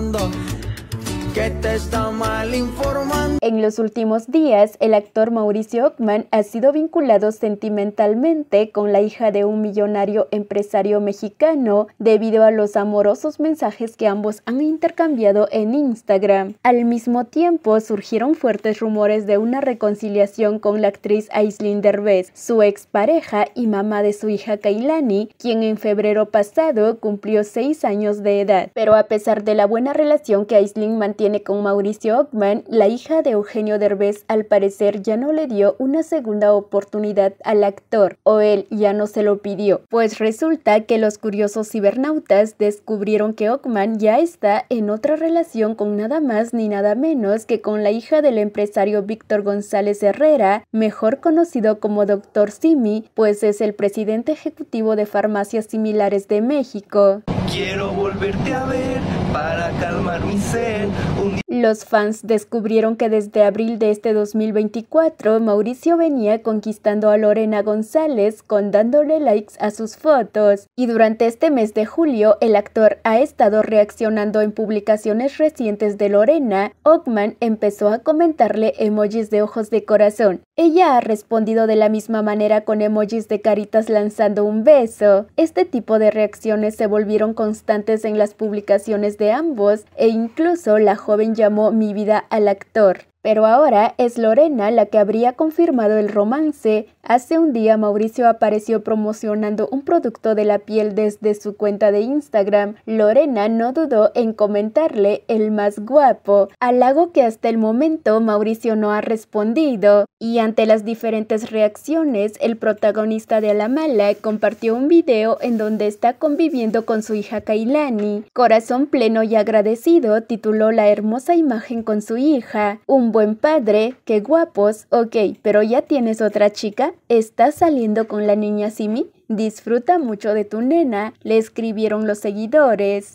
volando te está mal informando. En los últimos días, el actor Mauricio Ockman ha sido vinculado sentimentalmente con la hija de un millonario empresario mexicano debido a los amorosos mensajes que ambos han intercambiado en Instagram. Al mismo tiempo, surgieron fuertes rumores de una reconciliación con la actriz Aislinn Derbez, su expareja y mamá de su hija Kailani, quien en febrero pasado cumplió seis años de edad. Pero a pesar de la buena relación que mantiene con Mauricio Ockman, la hija de Eugenio Derbez al parecer ya no le dio una segunda oportunidad al actor, o él ya no se lo pidió, pues resulta que los curiosos cibernautas descubrieron que Ockman ya está en otra relación con nada más ni nada menos que con la hija del empresario Víctor González Herrera, mejor conocido como Dr. Simi, pues es el presidente ejecutivo de Farmacias Similares de México. Quiero volverte a ver para calmar mi sed. Los fans descubrieron que desde abril de este 2024, Mauricio venía conquistando a Lorena González con dándole likes a sus fotos. Y durante este mes de julio, el actor ha estado reaccionando en publicaciones recientes de Lorena. Ockman empezó a comentarle emojis de ojos de corazón, ella ha respondido de la misma manera con emojis de caritas lanzando un beso. Este tipo de reacciones se volvieron constantes en las publicaciones de ambos e incluso la joven llamó mi vida al actor. Pero ahora es Lorena la que habría confirmado el romance Hace un día Mauricio apareció promocionando un producto de la piel desde su cuenta de Instagram. Lorena no dudó en comentarle el más guapo, halago que hasta el momento Mauricio no ha respondido. Y ante las diferentes reacciones, el protagonista de La Mala compartió un video en donde está conviviendo con su hija Kailani. Corazón pleno y agradecido tituló la hermosa imagen con su hija. Un buen padre, qué guapos, ok, pero ya tienes otra chica. ¿Estás saliendo con la niña Simi? Disfruta mucho de tu nena, le escribieron los seguidores.